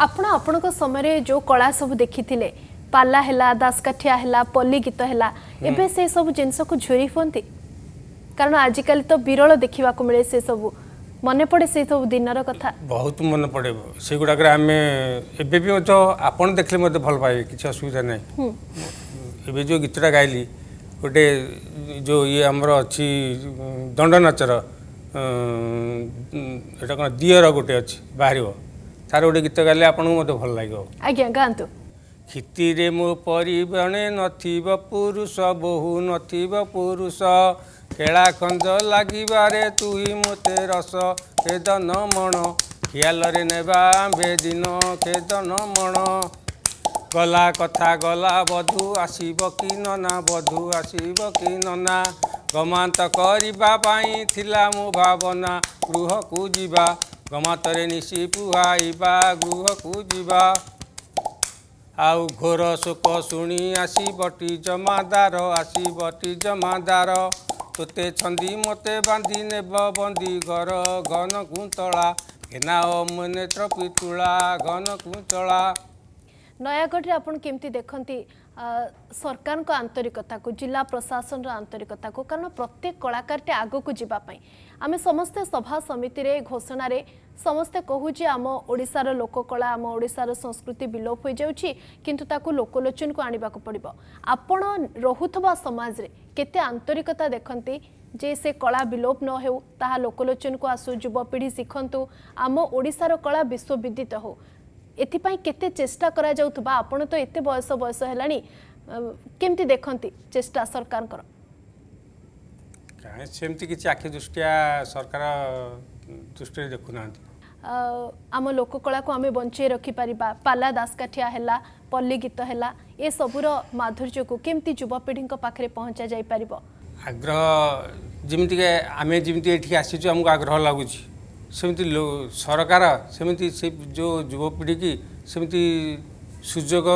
आपना आपण समय जो कला सब देखी थे पाला है दासकाठिया है पल्ली गीत है हम्म। से सब जिनस को झुरी हूँ कारण आजिकल तो विरल देखा मिले से सब मन पड़े से सब दिन कथा बहुत मन पड़े से गुडा आम एवं आप देखे मतलब भल पाए कि असुविधा ना ये हम्म। जो गीत गायली गोटे जो ये आम अच्छी दंडनाचर ये अं, कौन दियर गोटे अच्छे बाहर ତା'ର ଗୋଟେ ଗୀତ ଗାଇଲେ ଆପଣଙ୍କୁ ମୋତେ ଭଲ ଲାଗିବ ଆଜ୍ଞା ଗାଆନ୍ତୁ କ୍ଷିତିରେ ମୋ ପରିବଣେ ନଥିବ ପୁରୁଷ ବୋହୁ ନଥିବ ପୁରୁଷ ଖେଳା ଖଞ୍ଜ ଲାଗିବାରେ ତୁଇ ମୋତେ ରସ ଖେଦନ ମଣ ଖିଆଲରେ ନେବା ଆମ୍ଭେ ଦିନ ଖେଦନ ମଣ ଗଲା କଥା ଗଲା ବଧୁ ଆସିବ କି ନନା ବଧୁ ଆସିବ କି ନନା ଗମାନ୍ତ କରିବା ପାଇଁ ଥିଲା ମୋ ଭାବନା ଗୃହକୁ ଯିବା ଗମାତରେ ନିଶି ପୁହାଇବା ଗୃହକୁ ଯିବା ଆଉ ଘୋର ଶୋକ ଶୁଣି ଆସିବଟି ଜମାଦାର ଆସିବଟି ଜମାଦାର ତୋତେ ଛନ୍ଦି ମୋତେ ବାନ୍ଧି ନେବ ବନ୍ଦୀ ଘର ଘନ କୁନ୍ତଳା କେନା ଓ ମୁନେତ୍ର ପିତୁଳା ଘନ କୁନ୍ତଳା ନୟାଗଡ଼ରେ ଆପଣ କେମିତି ଦେଖନ୍ତି ସରକାରଙ୍କ ଆନ୍ତରିକତାକୁ ଜିଲ୍ଲା ପ୍ରଶାସନର ଆନ୍ତରିକତାକୁ କାରଣ ପ୍ରତ୍ୟେକ କଳାକାରଟି ଆଗକୁ ଯିବା ପାଇଁ ଆମେ ସମସ୍ତେ ସଭା ସମିତିରେ ଘୋଷଣାରେ ସମସ୍ତେ କହୁଛି ଆମ ଓଡ଼ିଶାର ଲୋକକଳା ଆମ ଓଡ଼ିଶାର ସଂସ୍କୃତି ବିଲୋପ ହୋଇଯାଉଛି କିନ୍ତୁ ତାକୁ ଲୋକଲୋଚନକୁ ଆଣିବାକୁ ପଡ଼ିବ ଆପଣ ରହୁଥିବା ସମାଜରେ କେତେ ଆନ୍ତରିକତା ଦେଖନ୍ତି ଯେ ସେ କଳା ବିଲୋପ ନ ହେଉ ତାହା ଲୋକଲୋଚନକୁ ଆସୁ ଯୁବପିଢ଼ି ଶିଖନ୍ତୁ ଆମ ଓଡ଼ିଶାର କଳା ବିଶ୍ୱବିଦିତ ହେଉ এথিপাই কেতে চেষ্টা করা যাউথবা আপন তো এতে বয়স বয়স হেলানি কেমতি দেখন্তি চেষ্টা সরকারঙ্কর সেমতি কিছু আখি দৃষ্টিয়া সরকার দৃষ্টি দেখু না ଆମ ଲୋକକଳାକୁ ଆମେ ବଞ୍ଚେଇ ରଖିପାରିବା ପାଲା ଦାସକାଠିଆ ହେଲା ପଲ୍ଲୀ ଗୀତ ହେଲା ଏସବୁର ମାଧୁର୍ଯ୍ୟକୁ କେମିତି ଯୁବପିଢ଼ିଙ୍କ ପାଖରେ ପହଞ୍ଚାଯାଇପାରିବ ଆଗ୍ରହ ଯେମିତିକି ଆମେ ଯେମିତି ଏଠିକି ଆସିଛୁ ଆମକୁ ଆଗ୍ରହ ଲାଗୁଛି ସେମିତି ସରକାର ସେମିତି ସେ ଯେଉଁ ଯୁବପିଢ଼ିକି ସେମିତି ସୁଯୋଗ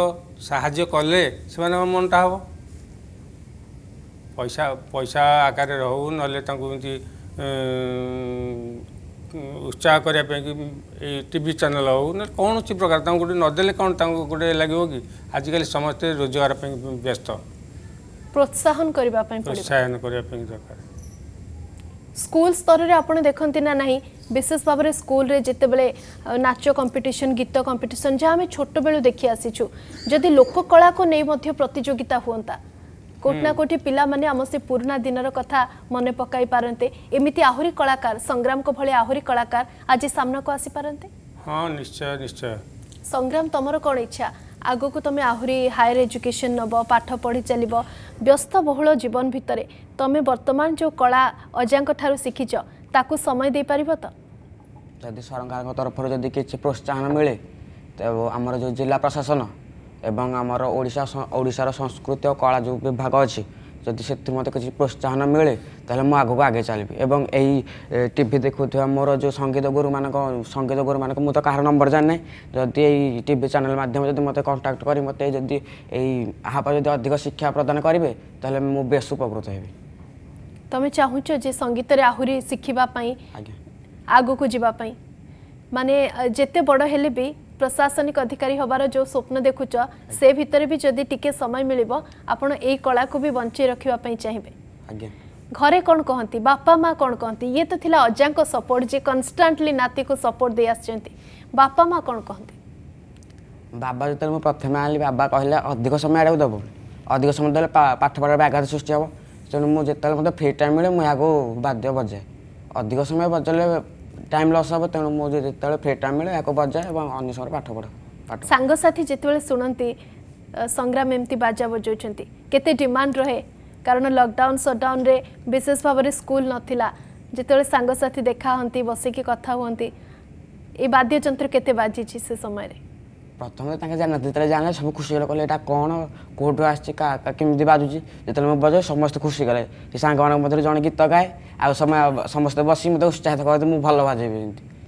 ସାହାଯ୍ୟ କଲେ ସେମାନଙ୍କ ମନଟା ହେବ ପଇସା ପଇସା ଆକାରରେ ହଉ ନହେଲେ ତାଙ୍କୁ ଏମିତି ଉତ୍ସାହ କରିବା ପାଇଁ କି ଏଇ ଟି ଭି ଚ୍ୟାନେଲ୍ ହେଉ ନହେଲେ କୌଣସି ପ୍ରକାର ତାଙ୍କୁ ଗୋଟେ ନଦେଲେ କ'ଣ ତାଙ୍କୁ ଗୋଟେ ଲାଗିବ କି ଆଜିକାଲି ସମସ୍ତେ ରୋଜଗାର ପାଇଁ ବ୍ୟସ୍ତ ପ୍ରୋତ୍ସାହନ କରିବା ପାଇଁ ପ୍ରୋତ୍ସାହନ କରିବା ପାଇଁ ଦରକାର ସ୍କୁଲ ସ୍ତରରେ ଆପଣ ଦେଖନ୍ତି ନା ନାହିଁ ବିଶେଷ ଭାବରେ ସ୍କୁଲରେ ଯେତେବେଳେ ନାଚ କମ୍ପିଟିସନ୍ ଗୀତ କମ୍ପିଟିସନ୍ ଯାହା ଆମେ ଛୋଟବେଳୁ ଦେଖି ଆସିଛୁ ଯଦି ଲୋକ କଳାକୁ ନେଇ ମଧ୍ୟ ପ୍ରତିଯୋଗିତା ହୁଅନ୍ତା କୋଉଠି ନା କୋଉଠି ପିଲାମାନେ ଆମ ସେ ପୁରୁଣା ଦିନର କଥା ମନେ ପକାଇ ପାରନ୍ତେ ଏମିତି ଆହୁରି କଳାକାର ସଂଗ୍ରାମଙ୍କ ଭଳି ଆହୁରି କଳାକାର ଆଜି ସାମ୍ନାକୁ ଆସିପାରନ୍ତେ ହଁ ନିଶ୍ଚୟ ନିଶ୍ଚୟ ସଂଗ୍ରାମ ତମର କ'ଣ ଇଚ୍ଛା ଆଗକୁ ତମେ ଆହୁରି ହାୟର ଏଜୁକେସନ୍ ନେବ ପାଠ ପଢ଼ି ଚାଲିବ ବ୍ୟସ୍ତବହୁଳ ଜୀବନ ଭିତରେ ତମେ ବର୍ତ୍ତମାନ ଯେଉଁ କଳା ଅଜାଙ୍କଠାରୁ ଶିଖିଛ ତାକୁ ସମୟ ଦେଇପାରିବ ତ ଯଦି ସରକାରଙ୍କ ତରଫରୁ ଯଦି କିଛି ପ୍ରୋତ୍ସାହନ ମିଳେ ତେବେ ଆମର ଯେଉଁ ଜିଲ୍ଲା ପ୍ରଶାସନ ଏବଂ ଆମର ଓଡ଼ିଶା ଓଡ଼ିଶାର ସଂସ୍କୃତି ଓ କଳା ଯେଉଁ ବିଭାଗ ଅଛି ଯଦି ସେଥିରୁ ମୋତେ କିଛି ପ୍ରୋତ୍ସାହନ ମିଳେ ତାହେଲେ ମୁଁ ଆଗକୁ ଆଗେଇ ଚାଲିବି ଏବଂ ଏଇ ଟିଭି ଦେଖୁଥିବା ମୋର ଯେଉଁ ସଙ୍ଗୀତ ଗୁରୁମାନଙ୍କ ସଙ୍ଗୀତ ଗୁରୁମାନଙ୍କ ମୁଁ ତ କାହାର ନମ୍ବର ଜାଣିନି ଯଦି ଏଇ ଟିଭି ଚ୍ୟାନେଲ୍ ମାଧ୍ୟମରେ ଯଦି ମୋତେ କଣ୍ଟାକ୍ଟ କରି ମୋତେ ଯଦି ଏଇ ଏହା ପାଇଁ ଯଦି ଅଧିକ ଶିକ୍ଷା ପ୍ରଦାନ କରିବେ ତାହେଲେ ମୁଁ ବେଶ ଉପକୃତ ହେବି ତମେ ଚାହୁଁଛ ଯେ ସଙ୍ଗୀତରେ ଆହୁରି ଶିଖିବା ପାଇଁ ଆଗକୁ ଯିବା ପାଇଁ ମାନେ ଯେତେ ବଡ଼ ହେଲେ ବି प्रशासनिक अधिकारी हबार जो स्वप्न देखु से भितर भी जदि टिके समय मिल आपण कला को भी बंचे रखा चाहिए घरे कौन कहती बापा माँ कौन कहती ये तो थिला अज्जा को सपोर्ट जी कन्स्टाटली नाती को सपोर्ट दे आछंती माँ कौन कहते बाबा जो मुझे प्रथम आली बाबा कहले अधिक समय आडे दबो अधिक समय दले पाठ पढ़ा व्याघात सृष्टि हबो तेनाली मु जतले मते फ्री टाइम मिले मुझे बाध्य बजाए अधिक समय बजे टाइम लस हम तेणु मुझे फ्री टाइम मिले या बजाए अन्वेषण पाठ पढ़े सांगसाथी जिते शुणी संग्राम एमती बाजा बजाऊँ के डिमाण रहे कारण लकडाउन सटडाउन विशेष भाव स्कूल नाला जिते सांगसाथी देखा हमें बसिक कथ हमें ये बाद्यजंत्र के बाजि से समय ପ୍ରଥମେ ତାଙ୍କେ ଜାଣିନାହାନ୍ତି ଯେତେବେଳେ ଜାଣିଲେ ସବୁ ଖୁସି ହେଇଗଲେ କହିଲେ ଏଇଟା କ'ଣ କେଉଁଠୁ ଆସିଛି କେମିତି ବାଜୁଛି ଯେତେବେଳେ ମୁଁ ବଜାଏ ସମସ୍ତେ ଖୁସି ହେଇଗଲେ ସେ ସାଙ୍ଗମାନଙ୍କ ମଧ୍ୟରେ ଜଣେ ଗୀତ ଗାଏ ଆଉ ସମସ୍ତେ ବସି ମୋତେ ଉତ୍ସାହିତ କରନ୍ତି ମୁଁ ଭଲ ବାଜେବି ଏମିତି